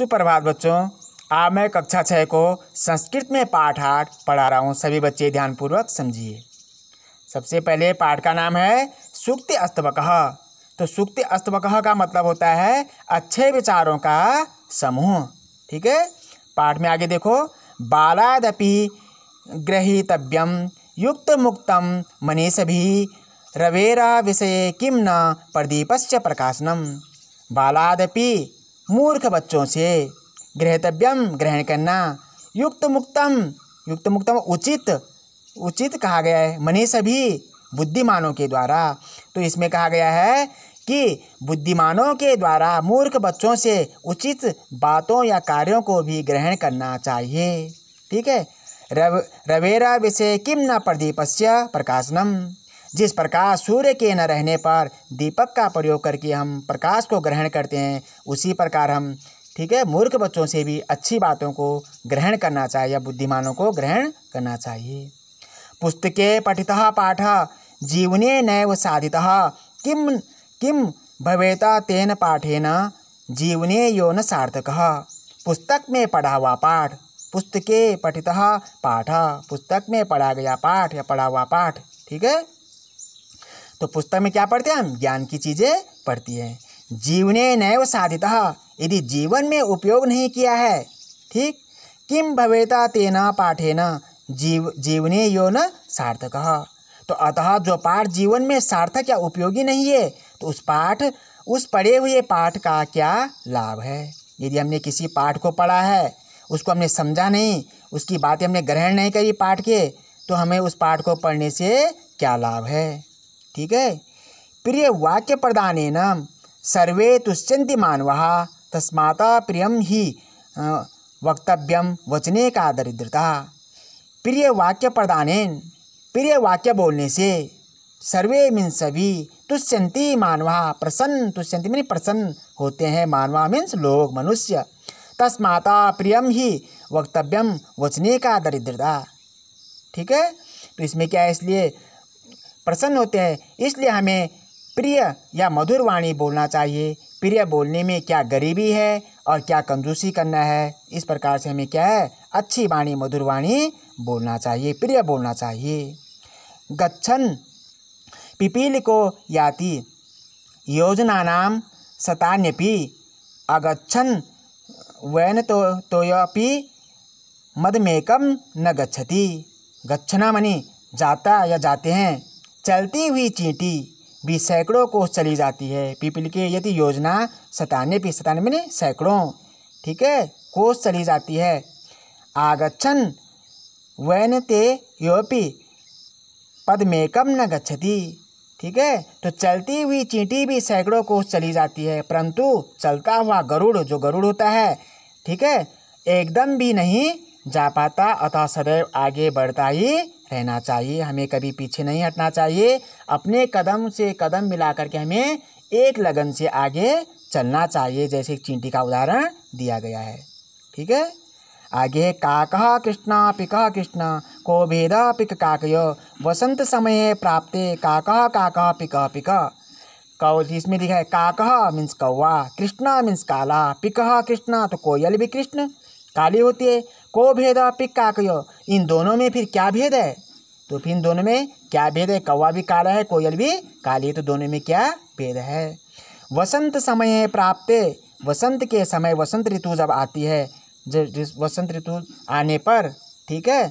सुप्रभात बच्चों आप मैं कक्षा छः को संस्कृत में पाठ आठ पढ़ा रहा हूँ सभी बच्चे ध्यानपूर्वक समझिए सबसे पहले पाठ का नाम है सुक्ति अस्तवक तो सुक्ति अस्तवक का मतलब होता है अच्छे विचारों का समूह ठीक है पाठ में आगे देखो बालादपि ग्रहीतव्यम युक्त मुक्तम मनीष भी रवेरा विषय किम न प्रदीपस्य प्रकाशनम बालादपि मूर्ख बच्चों से गृहतव्यम ग्रहण करना युक्त मुक्तम युक्त मुक्तम उचित उचित कहा गया है मनी सभी बुद्धिमानों के द्वारा तो इसमें कहा गया है कि बुद्धिमानों के द्वारा मूर्ख बच्चों से उचित बातों या कार्यों को भी ग्रहण करना चाहिए ठीक है रव रवेरा विषय किम न प्रदीपस्य प्रकाशनम जिस प्रकार सूर्य के न रहने पर दीपक का प्रयोग करके हम प्रकाश को ग्रहण करते हैं उसी प्रकार हम ठीक है मूर्ख बच्चों से भी अच्छी बातों को ग्रहण करना चाहिए बुद्धिमानों को ग्रहण करना चाहिए पुस्तके पठित पाठ जीवने नैव साधित किम किम भवेता तेन पाठेन जीवने यो न सार्थक पुस्तक में पढ़ा हुआ पाठ पुस्तके पठित पाठ पुस्तक में पढ़ा गया पाठ या पढ़ा हुआ पाठ ठीक है तो पुस्तक में क्या पढ़ते हैं हम ज्ञान की चीज़ें पढ़ती हैं जीवने नैव साधित यदि जीवन में उपयोग नहीं किया है ठीक किम भवेता तेना पाठेना जीव जीवने यो न सार्थक तो अतः जो पाठ जीवन में सार्थक या उपयोगी नहीं है तो उस पाठ उस पढ़े हुए पाठ का क्या लाभ है यदि हमने किसी पाठ को पढ़ा है उसको हमने समझा नहीं उसकी बातें हमने ग्रहण नहीं करी पाठ के तो हमें उस पाठ को पढ़ने से क्या लाभ है ठीक है प्रिय वाक्य प्रदान सर्वे तुष्यंति मानव तस्मात् प्रियम ही वक्तव्यम वचने का दरिद्रता प्रिय वाक्य प्रदान प्रिय वाक्य बोलने से सर्वे मीन्स सभी तुष्यंती मानवा प्रसन्न तुष्यंती मीन प्रसन्न होते हैं मानवा मीन्स लोग मनुष्य तस्माता प्रियम ही वक्तव्यम वचने का दरिद्रता ठीक है तो इसमें क्या है इसलिए प्रसन्न होते हैं इसलिए हमें प्रिय या मधुर वाणी बोलना चाहिए प्रिय बोलने में क्या गरीबी है और क्या कंजूसी करना है इस प्रकार से हमें क्या है अच्छी वाणी मधुर वाणी बोलना चाहिए प्रिय बोलना चाहिए गच्छन पिपील को याति योजना नाम सतान्यपि अगच्छन वैन तो तोयपि मदमेकम न गच्छति गच्छना मनी जाता या जाते हैं चलती हुई चींटी भी सैकड़ों को चली जाती है पीपल के यदि योजना सताने पे सताने में सैकड़ों ठीक है कोस चली जाती है आगच्छन वैन ते योपि पदमेकम न गच्छती ठीक है तो चलती हुई चींटी भी सैकड़ों कोस चली जाती है परंतु चलता हुआ गरुड़ जो गरुड़ होता है ठीक है एकदम भी नहीं जा पाता अतः सदैव आगे बढ़ता ही रहना चाहिए हमें कभी पीछे नहीं हटना चाहिए अपने कदम से कदम मिला करके हमें एक लगन से आगे चलना चाहिए जैसे चींटी का उदाहरण दिया गया है ठीक है आगे काका कृष्णा पिका कृष्ण को भेद पिक काकय वसंत समय प्राप्त काका काका पिक पिक कौ इसमें दिखा है काकः मीन्स कौवा कृष्णा मीन्स काला पिका कृष्णा तो कोयल भी कृष्ण काली होती है को भेद पिक काकय इन दोनों में फिर क्या भेद है तो फिर इन दोनों में क्या भेद है कौवा भी काला है कोयल भी काली है तो दोनों में क्या भेद है वसंत समय प्राप्त वसंत के समय वसंत ऋतु जब आती है वसंत ऋतु आने पर ठीक है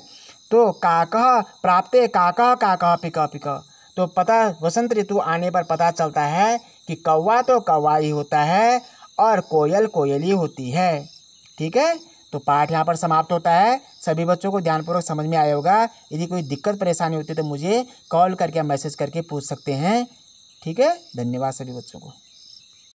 तो काकह प्राप्त काकह काकह पिका पिका तो पता वसंत ऋतु आने पर पता चलता है कि कौवा तो कौवा ही होता है और कोयल कोयली होती है ठीक है तो पाठ यहाँ पर समाप्त होता है सभी बच्चों को ध्यानपूर्वक समझ में आया होगा यदि कोई दिक्कत परेशानी होती है तो मुझे कॉल करके मैसेज करके पूछ सकते हैं ठीक है धन्यवाद सभी बच्चों को